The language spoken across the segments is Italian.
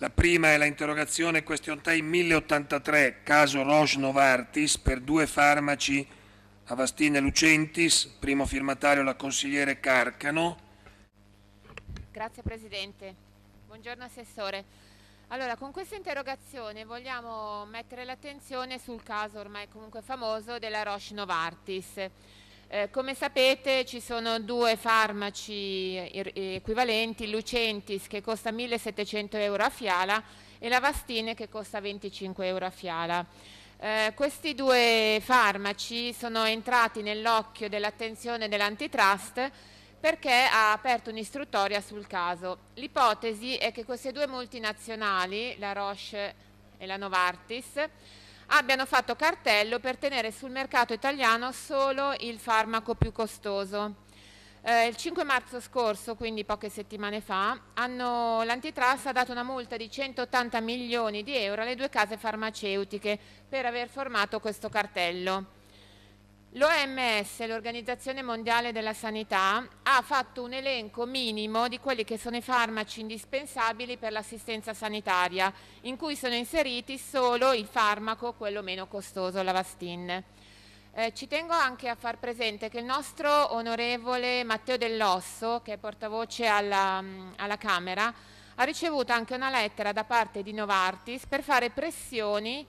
La prima è la interrogazione question time 1083, caso Roche Novartis, per due farmaci Avastine Lucentis, primo firmatario la consigliere Carcano. Grazie Presidente. Buongiorno Assessore. Allora, con questa interrogazione vogliamo mettere l'attenzione sul caso ormai comunque famoso della Roche Novartis. Eh, come sapete ci sono due farmaci eh, er, equivalenti, Lucentis che costa 1700 euro a fiala e la Vastine che costa 25 euro a fiala. Eh, questi due farmaci sono entrati nell'occhio dell'attenzione dell'antitrust perché ha aperto un'istruttoria sul caso. L'ipotesi è che queste due multinazionali, la Roche e la Novartis, abbiano fatto cartello per tenere sul mercato italiano solo il farmaco più costoso. Eh, il 5 marzo scorso, quindi poche settimane fa, l'antitrust ha dato una multa di 180 milioni di euro alle due case farmaceutiche per aver formato questo cartello. L'OMS, l'Organizzazione Mondiale della Sanità, ha fatto un elenco minimo di quelli che sono i farmaci indispensabili per l'assistenza sanitaria, in cui sono inseriti solo il farmaco, quello meno costoso, la Vastin. Eh, ci tengo anche a far presente che il nostro onorevole Matteo Dell'Osso, che è portavoce alla, mm, alla Camera, ha ricevuto anche una lettera da parte di Novartis per fare pressioni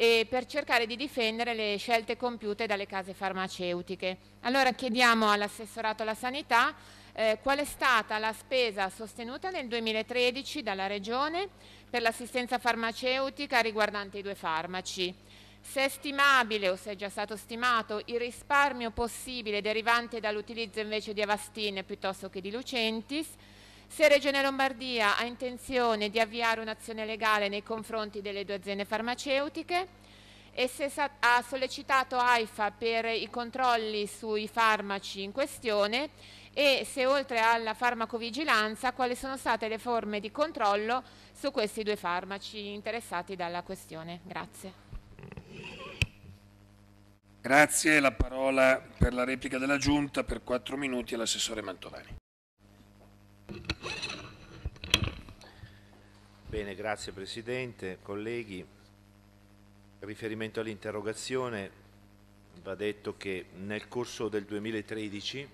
e per cercare di difendere le scelte compiute dalle case farmaceutiche. Allora chiediamo all'assessorato alla sanità eh, qual è stata la spesa sostenuta nel 2013 dalla Regione per l'assistenza farmaceutica riguardante i due farmaci, se è stimabile o se è già stato stimato il risparmio possibile derivante dall'utilizzo invece di Avastin piuttosto che di Lucentis, se Regione Lombardia ha intenzione di avviare un'azione legale nei confronti delle due aziende farmaceutiche e se ha sollecitato AIFA per i controlli sui farmaci in questione e se oltre alla farmacovigilanza quali sono state le forme di controllo su questi due farmaci interessati dalla questione. Grazie. Grazie, la parola per la replica della Giunta per quattro minuti all'assessore Mantovani. Bene, grazie Presidente, colleghi. In riferimento all'interrogazione va detto che nel corso del 2013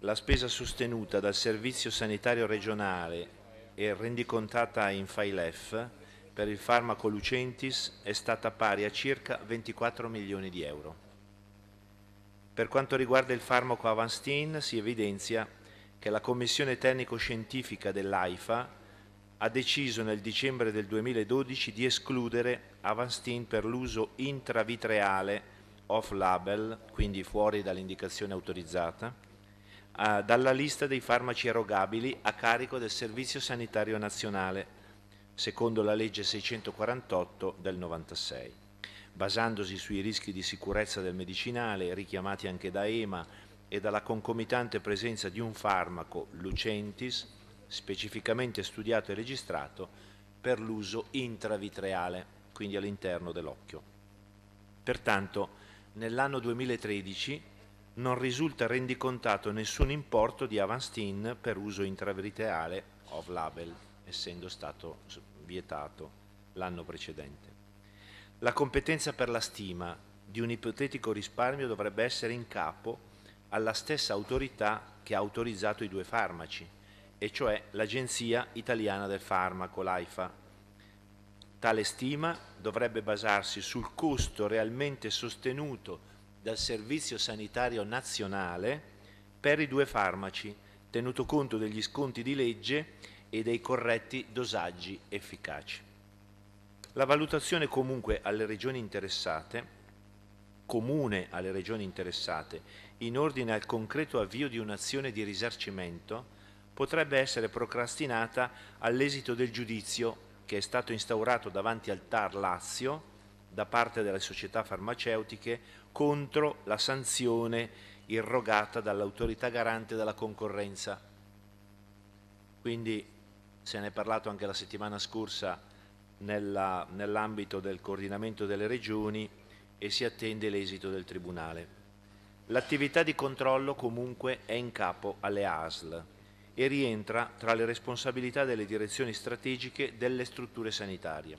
la spesa sostenuta dal Servizio Sanitario Regionale e rendicontata in FILEF per il farmaco Lucentis è stata pari a circa 24 milioni di euro. Per quanto riguarda il farmaco Avanstein si evidenzia che la Commissione tecnico-scientifica dell'AIFA ha deciso nel dicembre del 2012 di escludere Avanstin per l'uso intravitreale off-label, quindi fuori dall'indicazione autorizzata, dalla lista dei farmaci erogabili a carico del Servizio Sanitario Nazionale, secondo la legge 648 del 96. Basandosi sui rischi di sicurezza del medicinale, richiamati anche da EMA, e dalla concomitante presenza di un farmaco, Lucentis, specificamente studiato e registrato per l'uso intravitreale, quindi all'interno dell'occhio. Pertanto, nell'anno 2013 non risulta rendicontato nessun importo di Avastin per uso intravitreale off label, essendo stato vietato l'anno precedente. La competenza per la stima di un ipotetico risparmio dovrebbe essere in capo alla stessa autorità che ha autorizzato i due farmaci, e cioè l'Agenzia Italiana del Farmaco, l'AIFA. Tale stima dovrebbe basarsi sul costo realmente sostenuto dal Servizio Sanitario Nazionale per i due farmaci, tenuto conto degli sconti di legge e dei corretti dosaggi efficaci. La valutazione comunque alle regioni interessate, comune alle regioni interessate in ordine al concreto avvio di un'azione di risarcimento potrebbe essere procrastinata all'esito del giudizio che è stato instaurato davanti al TAR Lazio da parte delle società farmaceutiche contro la sanzione irrogata dall'autorità garante della concorrenza. Quindi se ne è parlato anche la settimana scorsa nell'ambito nell del coordinamento delle regioni e si attende l'esito del Tribunale. L'attività di controllo comunque è in capo alle ASL e rientra tra le responsabilità delle direzioni strategiche delle strutture sanitarie.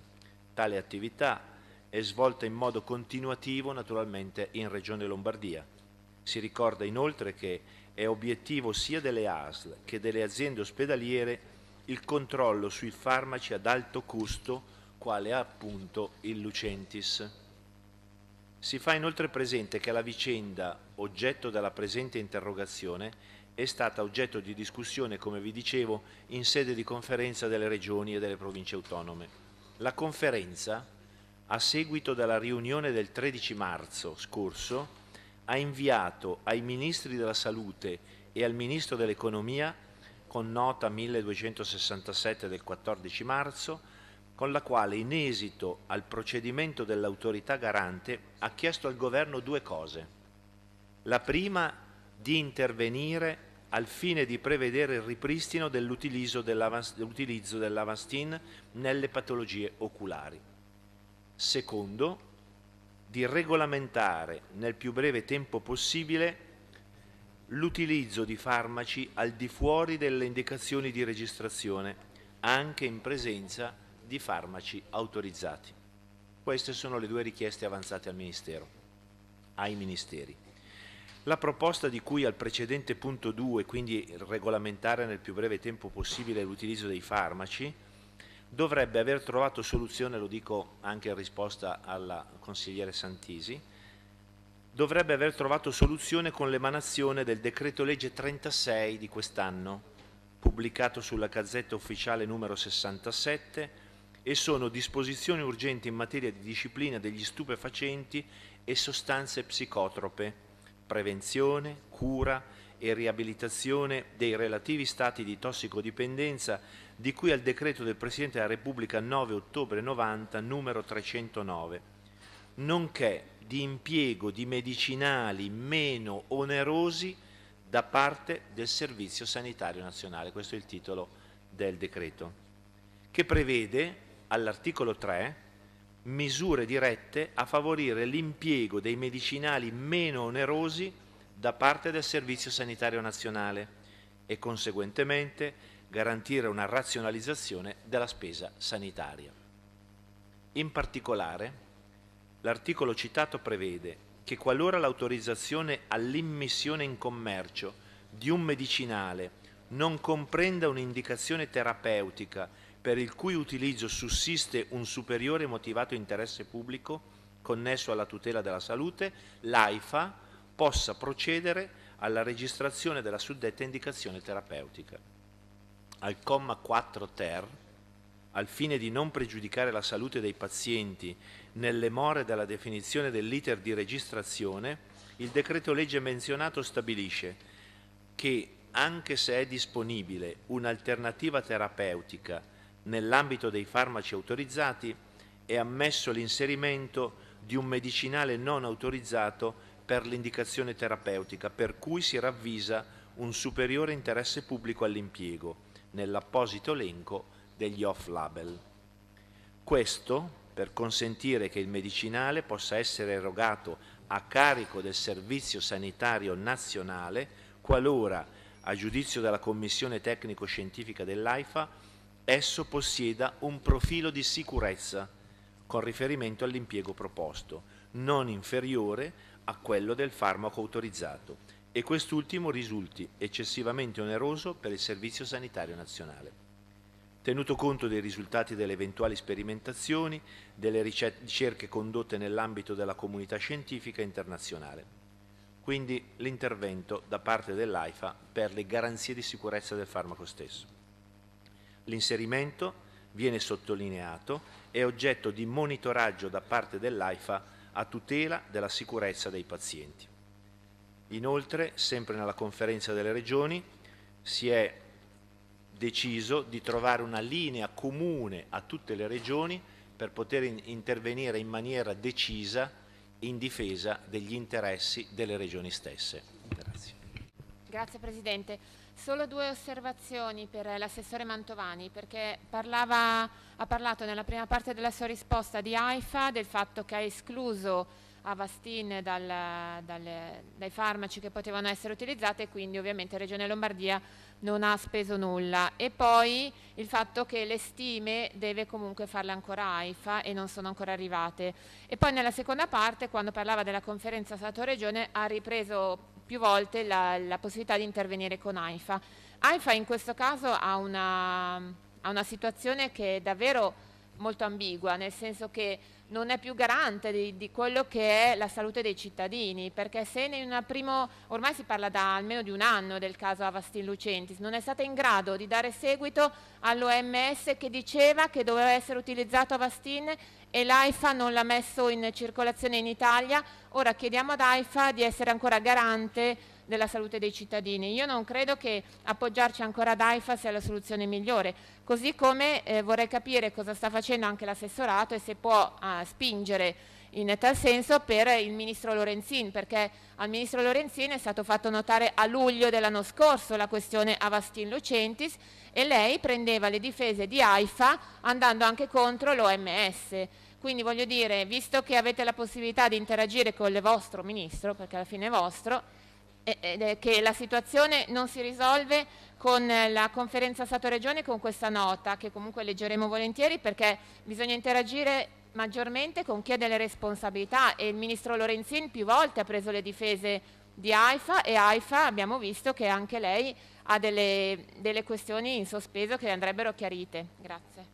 Tale attività è svolta in modo continuativo naturalmente in Regione Lombardia. Si ricorda inoltre che è obiettivo sia delle ASL che delle aziende ospedaliere il controllo sui farmaci ad alto costo quale appunto il Lucentis. Si fa inoltre presente che la vicenda oggetto della presente interrogazione è stata oggetto di discussione, come vi dicevo, in sede di conferenza delle regioni e delle province autonome. La conferenza, a seguito della riunione del 13 marzo scorso, ha inviato ai ministri della salute e al ministro dell'economia, con nota 1267 del 14 marzo, con la quale, in esito al procedimento dell'autorità garante, ha chiesto al governo due cose. La prima, di intervenire al fine di prevedere il ripristino dell'utilizzo dell'Avastin nelle patologie oculari. Secondo, di regolamentare nel più breve tempo possibile l'utilizzo di farmaci al di fuori delle indicazioni di registrazione, anche in presenza di di farmaci autorizzati. Queste sono le due richieste avanzate al Ministero, ai Ministeri. La proposta di cui al precedente punto 2, quindi regolamentare nel più breve tempo possibile l'utilizzo dei farmaci, dovrebbe aver trovato soluzione, lo dico anche in risposta alla consigliere Santisi, dovrebbe aver trovato soluzione con l'emanazione del decreto legge 36 di quest'anno, pubblicato sulla Gazzetta Ufficiale numero 67, e sono disposizioni urgenti in materia di disciplina degli stupefacenti e sostanze psicotrope, prevenzione, cura e riabilitazione dei relativi stati di tossicodipendenza di cui al decreto del Presidente della Repubblica 9 ottobre 90 numero 309, nonché di impiego di medicinali meno onerosi da parte del Servizio Sanitario Nazionale. Questo è il titolo del decreto, che prevede all'articolo 3 misure dirette a favorire l'impiego dei medicinali meno onerosi da parte del Servizio Sanitario Nazionale e conseguentemente garantire una razionalizzazione della spesa sanitaria. In particolare, l'articolo citato prevede che qualora l'autorizzazione all'immissione in commercio di un medicinale non comprenda un'indicazione terapeutica per il cui utilizzo sussiste un superiore motivato interesse pubblico connesso alla tutela della salute, l'AIFA possa procedere alla registrazione della suddetta indicazione terapeutica. Al comma 4 ter, al fine di non pregiudicare la salute dei pazienti nelle more della definizione dell'iter di registrazione, il decreto legge menzionato stabilisce che anche se è disponibile un'alternativa terapeutica Nell'ambito dei farmaci autorizzati è ammesso l'inserimento di un medicinale non autorizzato per l'indicazione terapeutica, per cui si ravvisa un superiore interesse pubblico all'impiego, nell'apposito elenco degli off-label. Questo per consentire che il medicinale possa essere erogato a carico del Servizio Sanitario Nazionale qualora, a giudizio della Commissione Tecnico-Scientifica dell'AIFA, esso possieda un profilo di sicurezza con riferimento all'impiego proposto, non inferiore a quello del farmaco autorizzato e quest'ultimo risulti eccessivamente oneroso per il Servizio Sanitario Nazionale. Tenuto conto dei risultati delle eventuali sperimentazioni, delle ricerche condotte nell'ambito della comunità scientifica internazionale. Quindi l'intervento da parte dell'AIFA per le garanzie di sicurezza del farmaco stesso. L'inserimento viene sottolineato è oggetto di monitoraggio da parte dell'AIFA a tutela della sicurezza dei pazienti. Inoltre, sempre nella conferenza delle regioni, si è deciso di trovare una linea comune a tutte le regioni per poter intervenire in maniera decisa in difesa degli interessi delle regioni stesse. Grazie. Grazie Presidente. Solo due osservazioni per l'assessore Mantovani, perché parlava, ha parlato nella prima parte della sua risposta di AIFA, del fatto che ha escluso Avastin dal, dal, dai farmaci che potevano essere utilizzati e quindi ovviamente Regione Lombardia non ha speso nulla. E poi il fatto che le stime deve comunque farle ancora AIFA e non sono ancora arrivate. E poi nella seconda parte, quando parlava della conferenza Stato-Regione, ha ripreso più volte la, la possibilità di intervenire con AIFA. AIFA in questo caso ha una, ha una situazione che è davvero molto ambigua, nel senso che non è più garante di, di, quello che è la salute dei cittadini, perché se in una primo, ormai si parla da almeno di un anno del caso Avastin Lucentis, non è stata in grado di dare seguito all'OMS che diceva che doveva essere utilizzato Avastin e l'AIFA non l'ha messo in circolazione in Italia, ora chiediamo ad AIFA di essere ancora garante della salute dei cittadini. Io non credo che appoggiarci ancora ad AIFA sia la soluzione migliore, così come eh, vorrei capire cosa sta facendo anche l'assessorato e se può ah, spingere in tal senso per il ministro Lorenzin, perché al ministro Lorenzin è stato fatto notare a luglio dell'anno scorso la questione Avastin Lucentis e lei prendeva le difese di AIFA andando anche contro l'OMS. Quindi voglio dire, visto che avete la possibilità di interagire con il vostro ministro, perché alla fine è vostro, eh, eh, eh, che la situazione non si risolve con la conferenza Stato-Regione con questa nota che comunque leggeremo volentieri perché bisogna interagire maggiormente con chi ha delle responsabilità e il ministro Lorenzin più volte ha preso le difese di AIFA e AIFA abbiamo visto che anche lei ha delle, delle questioni in sospeso che andrebbero chiarite. Grazie.